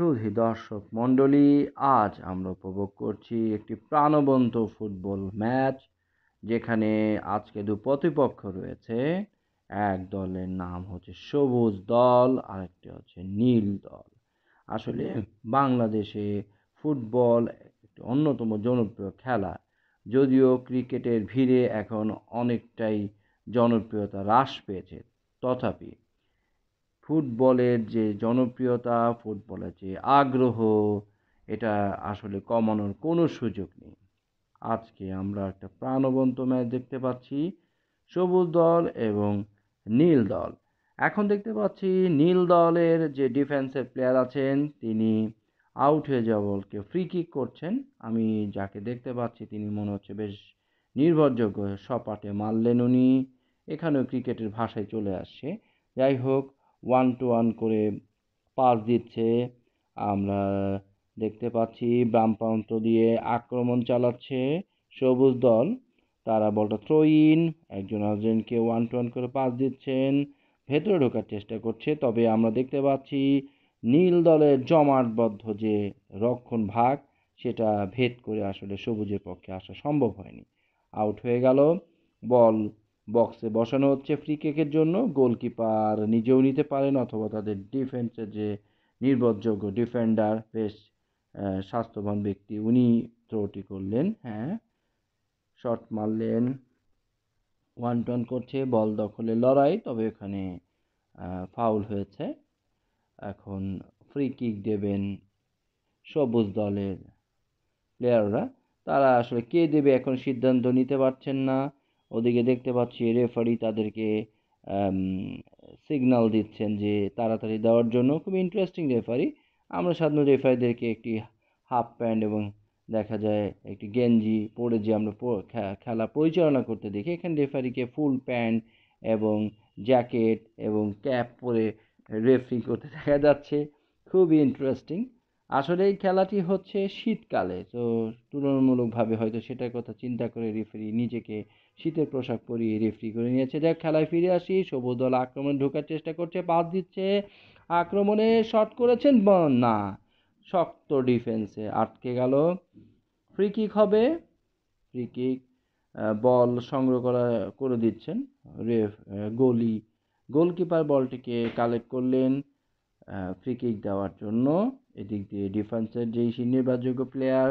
সুধী দর্শক মণ্ডলী আজ আমরা উপভোগ করছি একটি প্রাণবন্ত ফুটবল ম্যাচ যেখানে আজকে দু প্রতিপক্ষ রয়েছে এক দলের নাম হচ্ছে সবুজ দল আরেকটি হচ্ছে নীল দল আসলে বাংলাদেশে ফুটবল একটি অন্যতম জনপ্রিয় খেলা যদিও ক্রিকেটের ভিড়ে এখন অনেকটাই জনপ্রিয়তা হ্রাস পেয়েছে তথাপি ফুটবলের যে জনপ্রিয়তা ফুটবলের যে আগ্রহ এটা আসলে কমানোর কোনো সুযোগ নেই আজকে আমরা একটা প্রাণবন্ত ম্যাচ দেখতে পাচ্ছি সবুজ দল এবং নীল দল এখন দেখতে পাচ্ছি নীল দলের যে ডিফেন্সের প্লেয়ার আছেন তিনি আউট হয়ে যাওয়া বলকে ফ্রি কিক করছেন আমি যাকে দেখতে পাচ্ছি তিনি মনে হচ্ছে বেশ নির্ভরযোগ্য সপাটে মারলেন উনি এখানেও ক্রিকেটের ভাষায় চলে আসছে যাই হোক ওয়ান টু ওয়ান করে পাস দিচ্ছে আমরা দেখতে পাচ্ছি বামপ্রান্ত দিয়ে আক্রমণ চালাচ্ছে সবুজ দল তারা বলটা থ্রো ইন একজন আর্জেন্টকে ওয়ান টু ওয়ান করে পাস দিচ্ছেন ভেতরে ঢোকার চেষ্টা করছে তবে আমরা দেখতে পাচ্ছি নীল দলের জমাটবদ্ধ যে রক্ষণ ভাগ সেটা ভেদ করে আসলে সবুজের পক্ষে আসা সম্ভব হয়নি আউট হয়ে গেল বল বক্সে বসানো হচ্ছে ফ্রি কেকের জন্য গোলকিপার নিজেও নিতে পারেন অথবা তাদের ডিফেন্সের যে নির্ভরযোগ্য ডিফেন্ডার বেশ স্বাস্থ্যবান ব্যক্তি উনি থ্রোটি করলেন হ্যাঁ শট মারলেন ওয়ান টন করছে বল দখলে লড়াই তবে এখানে ফাউল হয়েছে এখন ফ্রি কিক দেবেন সবুজ দলের প্লেয়াররা তারা আসলে কে দেবে এখন সিদ্ধান্ত নিতে পারছেন না ওদিকে দেখতে পাচ্ছি রেফারি তাদেরকে সিগনাল দিচ্ছেন যে তাড়াতাড়ি দেওয়ার জন্য খুব ইন্টারেস্টিং রেফারি আমরা সাধারণত রেফারিদেরকে একটি হাফ প্যান্ট এবং দেখা যায় একটি গেঞ্জি পরে যে আমরা খেলা পরিচালনা করতে দেখি এখানে রেফারিকে ফুল প্যান্ট এবং জ্যাকেট এবং ক্যাপ পরে রেফারি করতে দেখা যাচ্ছে খুবই ইন্টারেস্টিং আসলে এই খেলাটি হচ্ছে শীতকালে তো তুলনামূলকভাবে হয়তো সেটার কথা চিন্তা করে রেফারি নিজেকে শীতের পোশাক পরিয়ে রেফারি করে নিয়েছে দেখ খেলায় ফিরে আসি সবুজ দল আক্রমণ ঢোকার চেষ্টা করছে পাস দিচ্ছে আক্রমণে শট করেছেন না শক্ত ডিফেন্সে আটকে গেল ফ্রি কিক হবে ফ্রি কিক বল সংগ্রহ করা করে দিচ্ছেন রেফ গোলি গোলকিপার বলটিকে কালেক্ট করলেন ফ্রি কিক দেওয়ার জন্য এদিক দিয়ে ডিফেন্সের যেই নির্ভরযোগ্য প্লেয়ার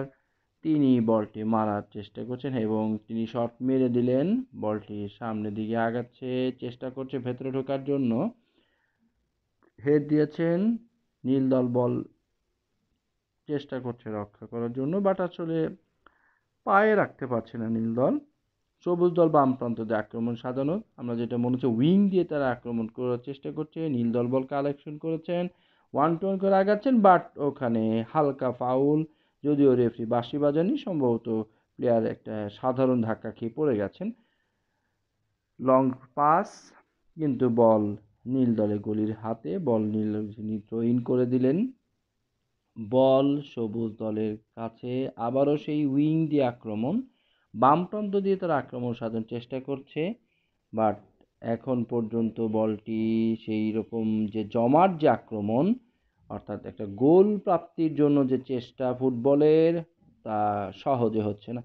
তিনি বলটি মারার চেষ্টা করছেন এবং তিনি শট মেরে দিলেন বলটি সামনের দিকে আগাচ্ছে চেষ্টা করছে ভেতরে ঢোকার জন্য হেড দিয়েছেন নীল দল বল চেষ্টা করছে রক্ষা করার জন্য বাট আসলে পায়ে রাখতে পারছে না নীল দল সবুজ দল বাম প্রান্ত দিয়ে আক্রমণ সাজানো আমরা যেটা মনে হচ্ছে উইং দিয়ে তারা আক্রমণ করার চেষ্টা করছে নীল দল বল কালেকশন করেছেন ওয়ান টু ওয়ান করে আগাচ্ছেন বাট ওখানে হালকা ফাউল যদিও রেফরি বাসি বাজানি সম্ভবত প্লেয়ার একটা সাধারণ ধাক্কা খেয়ে পড়ে গেছেন লং পাস কিন্তু বল নীল দলে গলির হাতে বল নীল থ্রো ইন করে দিলেন বল সবুজ দলের কাছে আবারও সেই উইং দিয়ে আক্রমণ প্রান্ত দিয়ে তারা আক্রমণ সাধন চেষ্টা করছে বাট এখন পর্যন্ত বলটি সেই রকম যে জমাট যে আক্রমণ অর্থাৎ একটা গোল প্রাপ্তির জন্য যে চেষ্টা ফুটবলের তা সহজে হচ্ছে না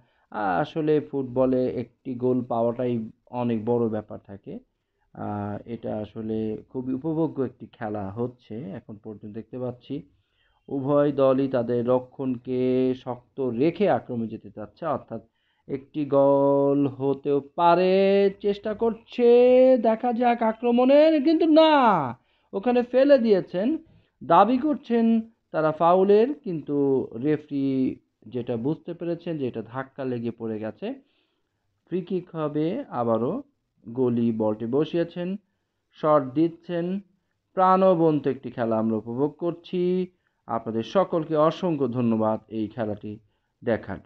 আসলে ফুটবলে একটি গোল পাওয়াটাই অনেক বড় ব্যাপার থাকে এটা আসলে খুবই উপভোগ্য একটি খেলা হচ্ছে এখন পর্যন্ত দেখতে পাচ্ছি উভয় দলই তাদের রক্ষণকে শক্ত রেখে আক্রমণ যেতে চাচ্ছে অর্থাৎ একটি গোল হতেও পারে চেষ্টা করছে দেখা যাক আক্রমণের কিন্তু না ওখানে ফেলে দিয়েছেন দাবি করছেন তারা ফাউলের কিন্তু রেফরি যেটা বুঝতে পেরেছেন যে এটা ধাক্কা লেগে পড়ে গেছে ফ্রি কিক হবে আবারও গলি বলটি বসিয়েছেন শট দিচ্ছেন প্রাণবন্ত একটি খেলা আমরা উপভোগ করছি আপনাদের সকলকে অসংখ্য ধন্যবাদ এই খেলাটি দেখার